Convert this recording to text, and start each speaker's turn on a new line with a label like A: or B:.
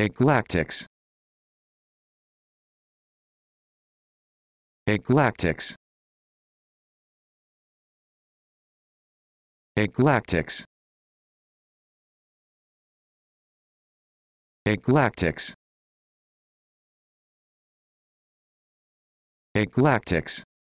A: Eclactics. Eclactics. Eclactics. Eclactics. Eclactics.